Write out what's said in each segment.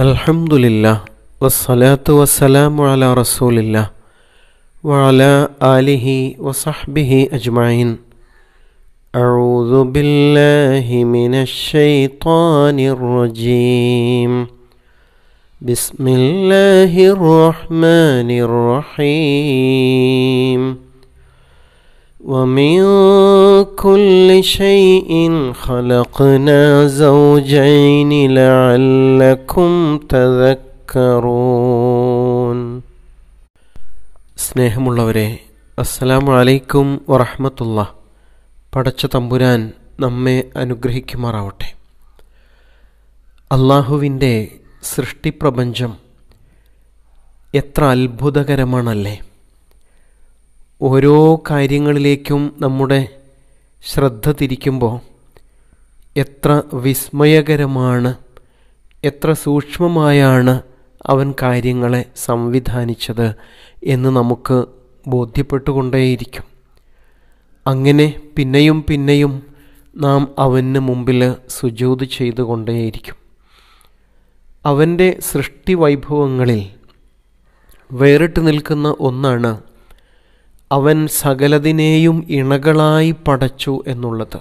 الحمد لله والصلاة والسلام على رسول الله وعلى آله وصحبه أجمعين أعوذ بالله من الشيطان الرجيم بسم الله الرحمن الرحيم സ്നേഹമുള്ളവരെ അസ്സലാമു അലൈക്കും വറഹമത്തുള്ള പടച്ച തമ്പുരാൻ നമ്മെ അനുഗ്രഹിക്കുമാറാവട്ടെ അള്ളാഹുവിൻ്റെ സൃഷ്ടിപ്രപഞ്ചം എത്ര അത്ഭുതകരമാണല്ലേ ഓരോ കാര്യങ്ങളിലേക്കും നമ്മുടെ ശ്രദ്ധ തിരിക്കുമ്പോൾ എത്ര വിസ്മയകരമാണ് എത്ര സൂക്ഷ്മമായാണ് അവൻ കാര്യങ്ങളെ സംവിധാനിച്ചത് എന്ന് നമുക്ക് ബോധ്യപ്പെട്ടുകൊണ്ടേയിരിക്കും അങ്ങനെ പിന്നെയും പിന്നെയും നാം അവന് മുമ്പിൽ സുജൂത് ചെയ്തുകൊണ്ടേയിരിക്കും അവൻ്റെ സൃഷ്ടി വൈഭവങ്ങളിൽ വേറിട്ട് നിൽക്കുന്ന ഒന്നാണ് അവൻ സകലതിനെയും ഇണകളായി പടച്ചു എന്നുള്ളത്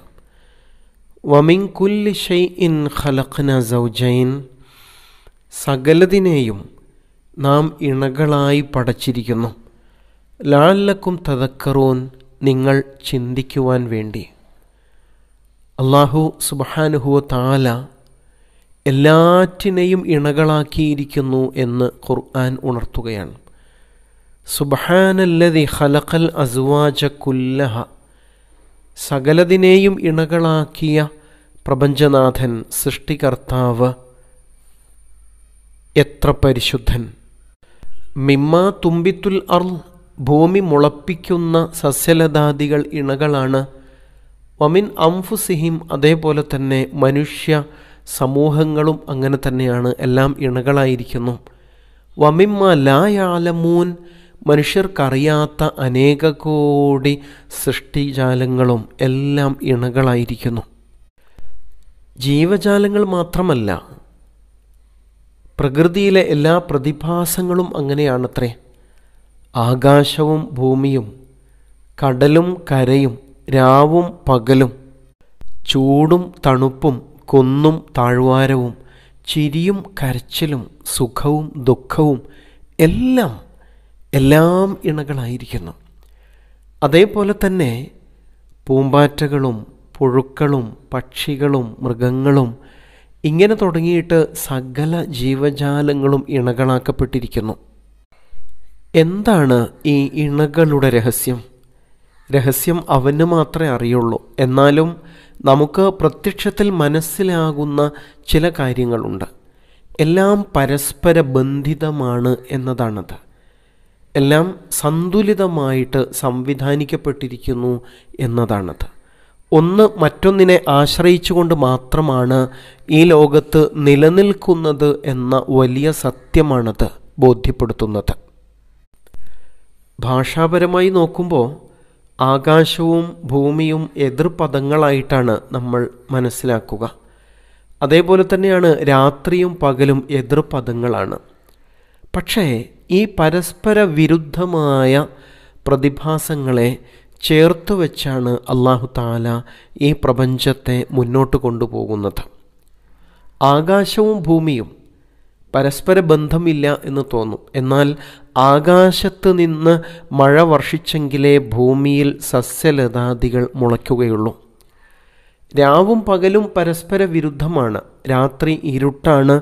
വമിൻ കുല്ലി ഷെയ് ഇൻ ഖലഖ്ന സൗജൈൻ സകലതിനെയും നാം ഇണകളായി പടച്ചിരിക്കുന്നു ലാലക്കും തതക്കറൂൻ നിങ്ങൾ ചിന്തിക്കുവാൻ വേണ്ടി അള്ളാഹു സുബാനുഹുവ താല എല്ലാറ്റിനെയും ഇണകളാക്കിയിരിക്കുന്നു എന്ന് ഖുർആൻ ഉണർത്തുകയാണ് സുബാനല്ലതി ഖലഖൽ അസുവാജ കുല്ലഹ സകലതിനെയും ഇണകളാക്കിയ പ്രപഞ്ചനാഥൻ സൃഷ്ടികർത്താവ് എത്ര പരിശുദ്ധൻ മിമ്മ തുമ്പിത്തുൽ അർ ഭൂമി മുളപ്പിക്കുന്ന സസ്യലതാദികൾ ഇണകളാണ് വമിൻ അംഫുസിഹിം അതേപോലെ തന്നെ മനുഷ്യ സമൂഹങ്ങളും അങ്ങനെ തന്നെയാണ് എല്ലാം ഇണകളായിരിക്കുന്നു വമിമ്മ ലായാലമൂൻ മനുഷ്യർക്കറിയാത്ത അനേക കോടി സൃഷ്ടിജാലങ്ങളും എല്ലാം ഇണകളായിരിക്കുന്നു ജീവജാലങ്ങൾ മാത്രമല്ല പ്രകൃതിയിലെ എല്ലാ പ്രതിഭാസങ്ങളും അങ്ങനെയാണത്രേ ആകാശവും ഭൂമിയും കടലും കരയും രാവും പകലും ചൂടും തണുപ്പും കുന്നും താഴ്വാരവും ചിരിയും കരച്ചിലും സുഖവും ദുഃഖവും എല്ലാം എല്ലാം ഇണകളായിരിക്കുന്നു അതേപോലെ തന്നെ പൂമ്പാറ്റകളും പുഴുക്കളും പക്ഷികളും മൃഗങ്ങളും ഇങ്ങനെ തുടങ്ങിയിട്ട് സകല ജീവജാലങ്ങളും ഇണകളാക്കപ്പെട്ടിരിക്കുന്നു എന്താണ് ഈ ഇണകളുടെ രഹസ്യം രഹസ്യം അവന് മാത്രമേ അറിയുള്ളൂ എന്നാലും നമുക്ക് പ്രത്യക്ഷത്തിൽ മനസ്സിലാകുന്ന ചില കാര്യങ്ങളുണ്ട് എല്ലാം പരസ്പര ബന്ധിതമാണ് എന്നതാണത് എല്ലാം സന്തുലിതമായിട്ട് സംവിധാനിക്കപ്പെട്ടിരിക്കുന്നു എന്നതാണത് ഒന്ന് മറ്റൊന്നിനെ ആശ്രയിച്ചുകൊണ്ട് മാത്രമാണ് ഈ ലോകത്ത് നിലനിൽക്കുന്നത് എന്ന വലിയ സത്യമാണത് ബോധ്യപ്പെടുത്തുന്നത് ഭാഷാപരമായി നോക്കുമ്പോൾ ആകാശവും ഭൂമിയും എതിർപദങ്ങളായിട്ടാണ് നമ്മൾ മനസ്സിലാക്കുക അതേപോലെ തന്നെയാണ് രാത്രിയും പകലും എതിർപദങ്ങളാണ് പക്ഷേ ഈ പരസ്പര വിരുദ്ധമായ പ്രതിഭാസങ്ങളെ ചേർത്ത് വെച്ചാണ് അള്ളാഹു താല ഈ പ്രപഞ്ചത്തെ മുന്നോട്ട് കൊണ്ടുപോകുന്നത് ആകാശവും ഭൂമിയും പരസ്പര ബന്ധമില്ല എന്ന് തോന്നും എന്നാൽ ആകാശത്ത് നിന്ന് മഴ വർഷിച്ചെങ്കിലേ ഭൂമിയിൽ സസ്യലതാദികൾ മുളയ്ക്കുകയുള്ളൂ രാവും പകലും പരസ്പര വിരുദ്ധമാണ് രാത്രി ഇരുട്ടാണ്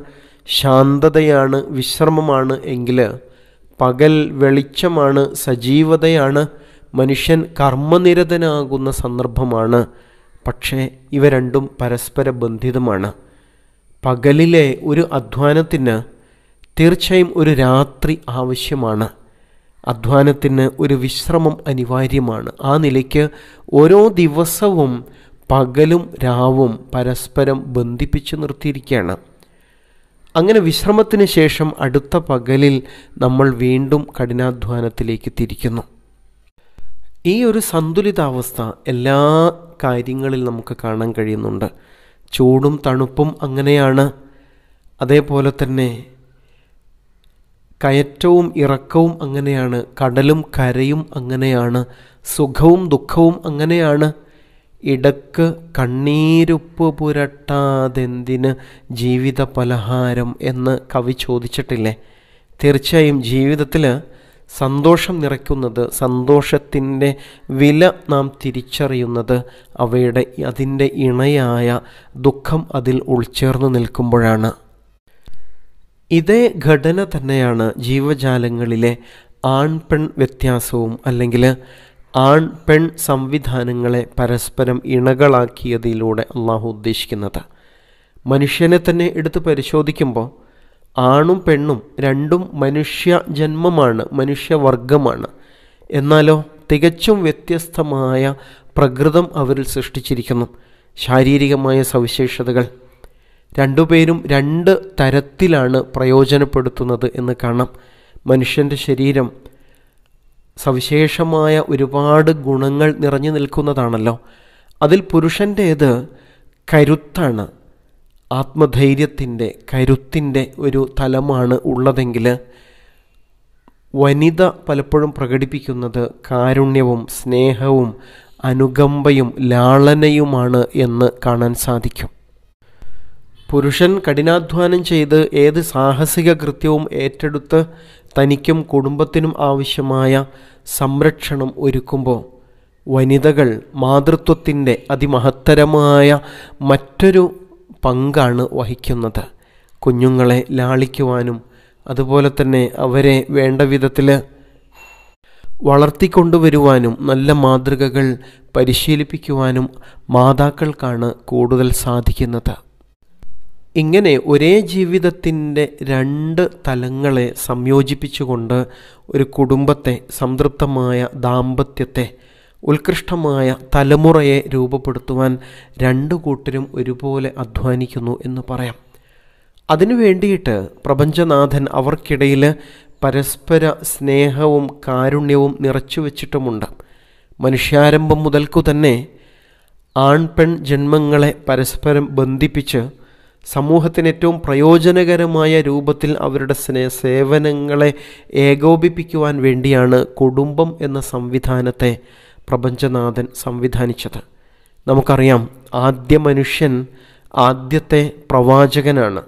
ശാന്തതയാണ് വിശ്രമമാണ് എങ്കിൽ പകൽ വെളിച്ചമാണ് സജീവതയാണ് മനുഷ്യൻ കർമ്മനിരതനാകുന്ന സന്ദർഭമാണ് പക്ഷേ ഇവ രണ്ടും പരസ്പര ബന്ധിതമാണ് പകലിലെ ഒരു അധ്വാനത്തിന് തീർച്ചയായും ഒരു രാത്രി ആവശ്യമാണ് അധ്വാനത്തിന് ഒരു വിശ്രമം അനിവാര്യമാണ് ആ നിലയ്ക്ക് ഓരോ ദിവസവും പകലും രാവും പരസ്പരം ബന്ധിപ്പിച്ച് നിർത്തിയിരിക്കുകയാണ് അങ്ങനെ വിശ്രമത്തിന് ശേഷം അടുത്ത പകലിൽ നമ്മൾ വീണ്ടും കഠിനാധ്വാനത്തിലേക്ക് തിരിക്കുന്നു ഈ ഒരു സന്തുലിതാവസ്ഥ എല്ലാ കാര്യങ്ങളിൽ നമുക്ക് കാണാൻ കഴിയുന്നുണ്ട് ചൂടും തണുപ്പും അങ്ങനെയാണ് അതേപോലെ തന്നെ കയറ്റവും ഇറക്കവും അങ്ങനെയാണ് കടലും കരയും അങ്ങനെയാണ് സുഖവും ദുഃഖവും അങ്ങനെയാണ് ഇടക്ക് കണ്ണീരുപ്പ് പുരട്ടാതെന്തിന് ജീവിത പലഹാരം എന്ന് കവി ചോദിച്ചിട്ടില്ലേ തീർച്ചയായും ജീവിതത്തിൽ സന്തോഷം നിറയ്ക്കുന്നത് സന്തോഷത്തിൻ്റെ വില നാം തിരിച്ചറിയുന്നത് അവയുടെ അതിൻ്റെ ഇണയായ ദുഃഖം അതിൽ ഉൾച്ചേർന്ന് നിൽക്കുമ്പോഴാണ് ഇതേ ഘടന തന്നെയാണ് ജീവജാലങ്ങളിലെ ആൺ പെൺ വ്യത്യാസവും അല്ലെങ്കിൽ ആൺ പെൺ സംവിധാനങ്ങളെ പരസ്പരം ഇണകളാക്കിയതിലൂടെ അള്ളാഹു ഉദ്ദേശിക്കുന്നത് മനുഷ്യനെ തന്നെ എടുത്ത് പരിശോധിക്കുമ്പോൾ ആണും പെണ്ണും രണ്ടും മനുഷ്യ ജന്മമാണ് മനുഷ്യവർഗമാണ് എന്നാലോ തികച്ചും വ്യത്യസ്തമായ പ്രകൃതം അവരിൽ സൃഷ്ടിച്ചിരിക്കുന്നു ശാരീരികമായ സവിശേഷതകൾ രണ്ടുപേരും രണ്ട് തരത്തിലാണ് പ്രയോജനപ്പെടുത്തുന്നത് എന്ന് കാണാം മനുഷ്യൻ്റെ ശരീരം സവിശേഷമായ ഒരുപാട് ഗുണങ്ങൾ നിറഞ്ഞു നിൽക്കുന്നതാണല്ലോ അതിൽ പുരുഷൻ്റേത് കരുത്താണ് ആത്മധൈര്യത്തിൻ്റെ കരുത്തിൻ്റെ ഒരു തലമാണ് ഉള്ളതെങ്കിൽ വനിത പലപ്പോഴും പ്രകടിപ്പിക്കുന്നത് കാരുണ്യവും സ്നേഹവും അനുകമ്പയും ലാളനയുമാണ് എന്ന് കാണാൻ സാധിക്കും പുരുഷൻ കഠിനാധ്വാനം ചെയ്ത് ഏത് സാഹസിക കൃത്യവും ഏറ്റെടുത്ത് തനിക്കും കുടുംബത്തിനും ആവശ്യമായ സംരക്ഷണം ഒരുക്കുമ്പോൾ വനിതകൾ മാതൃത്വത്തിൻ്റെ അതിമഹത്തരമായ മറ്റൊരു പങ്കാണ് വഹിക്കുന്നത് കുഞ്ഞുങ്ങളെ ലാളിക്കുവാനും അതുപോലെ തന്നെ അവരെ വേണ്ട വിധത്തിൽ വളർത്തിക്കൊണ്ടുവരുവാനും നല്ല മാതൃകകൾ പരിശീലിപ്പിക്കുവാനും മാതാക്കൾക്കാണ് കൂടുതൽ സാധിക്കുന്നത് ഇങ്ങനെ ഒരേ ജീവിതത്തിൻ്റെ രണ്ട് തലങ്ങളെ സംയോജിപ്പിച്ചുകൊണ്ട് ഒരു കുടുംബത്തെ സംതൃപ്തമായ ദാമ്പത്യത്തെ ഉത്കൃഷ്ടമായ തലമുറയെ രൂപപ്പെടുത്തുവാൻ രണ്ടു കൂട്ടരും ഒരുപോലെ അധ്വാനിക്കുന്നു എന്ന് പറയാം അതിനു വേണ്ടിയിട്ട് പ്രപഞ്ചനാഥൻ അവർക്കിടയിൽ പരസ്പര സ്നേഹവും കാരുണ്യവും നിറച്ചു വച്ചിട്ടുമുണ്ട് മനുഷ്യാരംഭം മുതൽക്കു തന്നെ ആൺ പെൺ ജന്മങ്ങളെ പരസ്പരം ബന്ധിപ്പിച്ച് സമൂഹത്തിന് ഏറ്റവും പ്രയോജനകരമായ രൂപത്തിൽ അവരുടെ സ്നേഹ സേവനങ്ങളെ ഏകോപിപ്പിക്കുവാൻ വേണ്ടിയാണ് കുടുംബം എന്ന സംവിധാനത്തെ പ്രപഞ്ചനാഥൻ സംവിധാനിച്ചത് നമുക്കറിയാം ആദ്യ മനുഷ്യൻ ആദ്യത്തെ പ്രവാചകനാണ്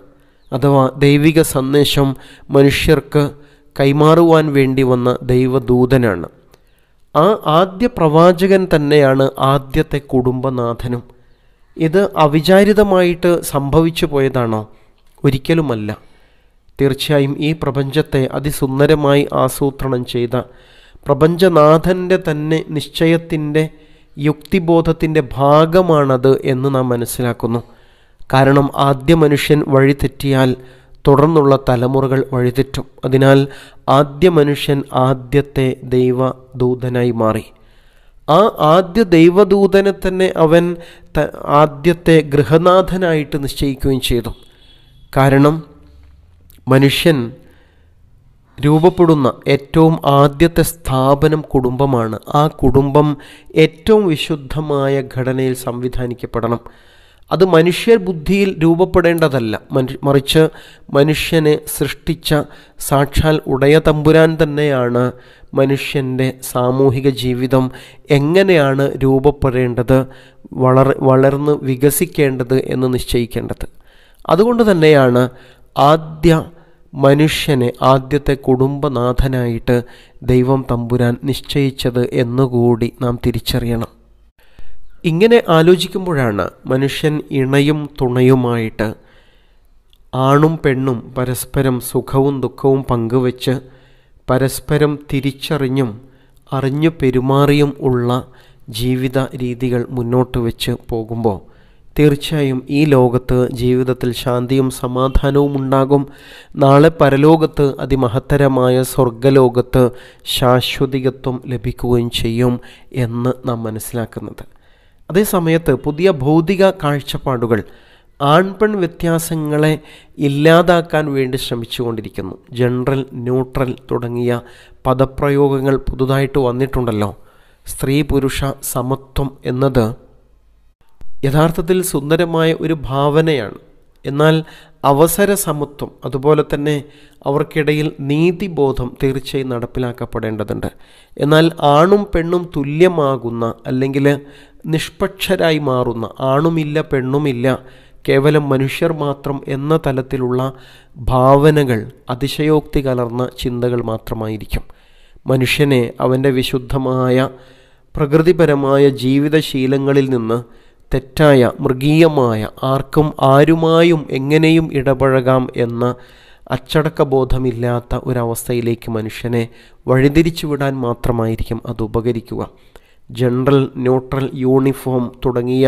അഥവാ ദൈവിക സന്ദേശം മനുഷ്യർക്ക് കൈമാറുവാൻ വേണ്ടി വന്ന ദൈവദൂതനാണ് ആ ആദ്യ പ്രവാചകൻ തന്നെയാണ് ആദ്യത്തെ കുടുംബനാഥനും ഇത് അവിചാരിതമായിട്ട് സംഭവിച്ചു പോയതാണോ ഒരിക്കലുമല്ല തീർച്ചയായും ഈ പ്രപഞ്ചത്തെ അതിസുന്ദരമായി ആസൂത്രണം ചെയ്ത പ്രപഞ്ചനാഥൻ്റെ തന്നെ നിശ്ചയത്തിൻ്റെ യുക്തിബോധത്തിൻ്റെ ഭാഗമാണത് എന്ന് നാം മനസ്സിലാക്കുന്നു കാരണം ആദ്യ മനുഷ്യൻ വഴിതെറ്റിയാൽ തുടർന്നുള്ള തലമുറകൾ വഴിതെറ്റും അതിനാൽ ആദ്യ മനുഷ്യൻ ആദ്യത്തെ ദൈവദൂതനായി മാറി ആ ആദ്യ ദൈവദൂതനെ തന്നെ അവൻ ആദ്യത്തെ ഗൃഹനാഥനായിട്ട് നിശ്ചയിക്കുകയും ചെയ്തു കാരണം മനുഷ്യൻ രൂപപ്പെടുന്ന ഏറ്റവും ആദ്യത്തെ സ്ഥാപനം കുടുംബമാണ് ആ കുടുംബം ഏറ്റവും വിശുദ്ധമായ ഘടനയിൽ സംവിധാനിക്കപ്പെടണം അത് മനുഷ്യ ബുദ്ധിയിൽ രൂപപ്പെടേണ്ടതല്ല മറിച്ച് മനുഷ്യനെ സൃഷ്ടിച്ച സാക്ഷാൽ ഉടയ തമ്പുരാൻ തന്നെയാണ് മനുഷ്യൻ്റെ സാമൂഹിക ജീവിതം എങ്ങനെയാണ് രൂപപ്പെടേണ്ടത് വളർ വളർന്ന് വികസിക്കേണ്ടത് എന്ന് നിശ്ചയിക്കേണ്ടത് അതുകൊണ്ട് തന്നെയാണ് ആദ്യ മനുഷ്യനെ ആദ്യത്തെ കുടുംബനാഥനായിട്ട് ദൈവം തമ്പുരാൻ നിശ്ചയിച്ചത് എന്നുകൂടി നാം തിരിച്ചറിയണം ഇങ്ങനെ ആലോചിക്കുമ്പോഴാണ് മനുഷ്യൻ ഇണയും തുണയുമായിട്ട് ആണും പെണ്ണും പരസ്പരം സുഖവും ദുഃഖവും പങ്കുവെച്ച് പരസ്പരം തിരിച്ചറിഞ്ഞും അറിഞ്ഞു പെരുമാറിയും ഉള്ള ജീവിത രീതികൾ മുന്നോട്ട് വെച്ച് പോകുമ്പോൾ തീർച്ചയായും ഈ ലോകത്ത് ജീവിതത്തിൽ ശാന്തിയും സമാധാനവും ഉണ്ടാകും നാളെ പരലോകത്ത് അതിമഹത്തരമായ സ്വർഗലോകത്ത് ശാശ്വതികത്വം ലഭിക്കുകയും ചെയ്യും എന്ന് നാം മനസ്സിലാക്കുന്നത് അതേസമയത്ത് പുതിയ ഭൗതിക കാഴ്ചപ്പാടുകൾ ആൺപെൺ വ്യത്യാസങ്ങളെ ഇല്ലാതാക്കാൻ വേണ്ടി ശ്രമിച്ചുകൊണ്ടിരിക്കുന്നു ജനറൽ ന്യൂട്രൽ തുടങ്ങിയ പദപ്രയോഗങ്ങൾ പുതുതായിട്ട് വന്നിട്ടുണ്ടല്ലോ സ്ത്രീ പുരുഷ സമത്വം എന്നത് യഥാർത്ഥത്തിൽ സുന്ദരമായ ഒരു ഭാവനയാണ് എന്നാൽ അവസര സമത്വം അതുപോലെ തന്നെ അവർക്കിടയിൽ നീതിബോധം തീർച്ചയായും നടപ്പിലാക്കപ്പെടേണ്ടതുണ്ട് എന്നാൽ ആണും പെണ്ണും തുല്യമാകുന്ന അല്ലെങ്കിൽ നിഷ്പക്ഷരായി മാറുന്ന ആണുമില്ല പെണ്ണുമില്ല കേവലം മനുഷ്യർ മാത്രം എന്ന തലത്തിലുള്ള ഭാവനകൾ അതിശയോക്തി കലർന്ന ചിന്തകൾ മാത്രമായിരിക്കും മനുഷ്യനെ അവൻ്റെ വിശുദ്ധമായ പ്രകൃതിപരമായ ജീവിതശീലങ്ങളിൽ നിന്ന് തെറ്റായ മൃഗീയമായ ആർക്കും ആരുമായും എങ്ങനെയും ഇടപഴകാം എന്ന അച്ചടക്കബോധമില്ലാത്ത ഒരവസ്ഥയിലേക്ക് മനുഷ്യനെ വഴിതിരിച്ചുവിടാൻ മാത്രമായിരിക്കും അത് ഉപകരിക്കുക ജനറൽ ന്യൂട്രൽ യൂണിഫോം തുടങ്ങിയ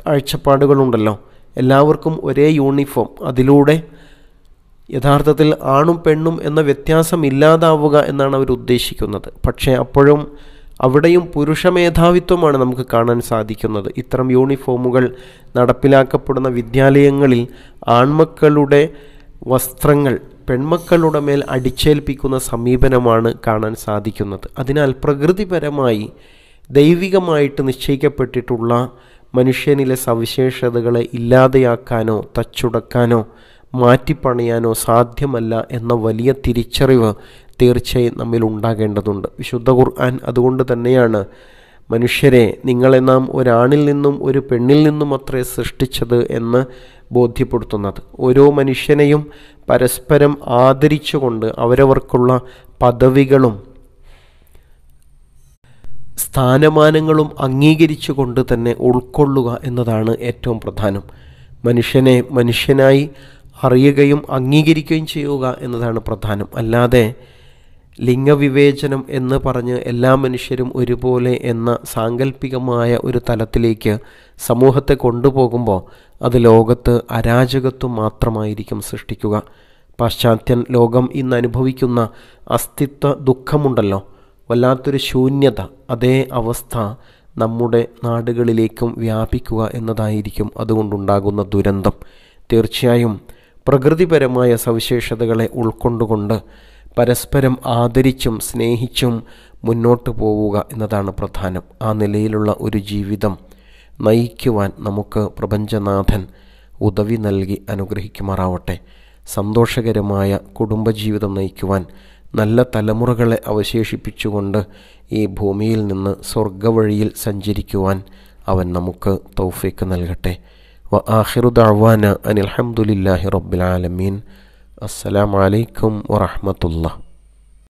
കാഴ്ചപ്പാടുകളുണ്ടല്ലോ എല്ലാവർക്കും ഒരേ യൂണിഫോം അതിലൂടെ യഥാർത്ഥത്തിൽ ആണും പെണ്ണും എന്ന വ്യത്യാസം ഇല്ലാതാവുക എന്നാണ് അവർ ഉദ്ദേശിക്കുന്നത് പക്ഷേ അപ്പോഴും അവിടെയും പുരുഷ മേധാവിത്വമാണ് നമുക്ക് കാണാൻ സാധിക്കുന്നത് ഇത്തരം യൂണിഫോമുകൾ നടപ്പിലാക്കപ്പെടുന്ന വിദ്യാലയങ്ങളിൽ ആൺമക്കളുടെ വസ്ത്രങ്ങൾ പെൺമക്കളുടെ മേൽ അടിച്ചേൽപ്പിക്കുന്ന സമീപനമാണ് കാണാൻ സാധിക്കുന്നത് അതിനാൽ പ്രകൃതിപരമായി ദൈവികമായിട്ട് നിശ്ചയിക്കപ്പെട്ടിട്ടുള്ള മനുഷ്യനിലെ സവിശേഷതകളെ ഇല്ലാതെയാക്കാനോ തച്ചുടക്കാനോ മാറ്റിപ്പണിയാനോ സാധ്യമല്ല എന്ന വലിയ തിരിച്ചറിവ് തീർച്ചയായും നമ്മിൽ ഉണ്ടാകേണ്ടതുണ്ട് വിശുദ്ധ ഖുർആൻ അതുകൊണ്ട് തന്നെയാണ് മനുഷ്യരെ നിങ്ങളെ നാം ഒരാണിൽ നിന്നും ഒരു പെണ്ണിൽ നിന്നും അത്രേ സൃഷ്ടിച്ചത് എന്ന് ബോധ്യപ്പെടുത്തുന്നത് ഓരോ മനുഷ്യനെയും പരസ്പരം ആദരിച്ചുകൊണ്ട് അവരവർക്കുള്ള പദവികളും സ്ഥാനമാനങ്ങളും അംഗീകരിച്ചുകൊണ്ട് തന്നെ ഉൾക്കൊള്ളുക എന്നതാണ് ഏറ്റവും പ്രധാനം മനുഷ്യനെ മനുഷ്യനായി അറിയുകയും അംഗീകരിക്കുകയും ചെയ്യുക എന്നതാണ് പ്രധാനം അല്ലാതെ ലിംഗവിവേചനം എന്ന് പറഞ്ഞ് എല്ലാ മനുഷ്യരും ഒരുപോലെ എന്ന സാങ്കല്പികമായ ഒരു തലത്തിലേക്ക് സമൂഹത്തെ കൊണ്ടുപോകുമ്പോൾ അത് ലോകത്ത് അരാജകത്വം മാത്രമായിരിക്കും സൃഷ്ടിക്കുക പാശ്ചാത്യൻ ലോകം ഇന്ന് അനുഭവിക്കുന്ന അസ്തിത്വ ദുഃഖമുണ്ടല്ലോ വല്ലാത്തൊരു ശൂന്യത അതേ അവസ്ഥ നമ്മുടെ നാടുകളിലേക്കും വ്യാപിക്കുക എന്നതായിരിക്കും അതുകൊണ്ടുണ്ടാകുന്ന ദുരന്തം തീർച്ചയായും പ്രകൃതിപരമായ സവിശേഷതകളെ ഉൾക്കൊണ്ടുകൊണ്ട് പരസ്പരം ആദരിച്ചും സ്നേഹിച്ചും മുന്നോട്ട് പോവുക എന്നതാണ് പ്രധാനം ആ നിലയിലുള്ള ഒരു ജീവിതം നയിക്കുവാൻ നമുക്ക് പ്രപഞ്ചനാഥൻ ഉദവി നൽകി അനുഗ്രഹിക്കുമാറാവട്ടെ സന്തോഷകരമായ കുടുംബജീവിതം നയിക്കുവാൻ നല്ല തലമുറകളെ അവശേഷിപ്പിച്ചുകൊണ്ട് ഈ ഭൂമിയിൽ നിന്ന് സ്വർഗവഴിയിൽ സഞ്ചരിക്കുവാൻ അവൻ നമുക്ക് തൗഫീക്ക് നൽകട്ടെ വ ആഹിറു ദഅ്വാന അനിൽഹമുല്ലാഹി റബ്ബിൽ ആലമീൻ അസ്സലാമലൈക്കും വറഹമത്തുള്ള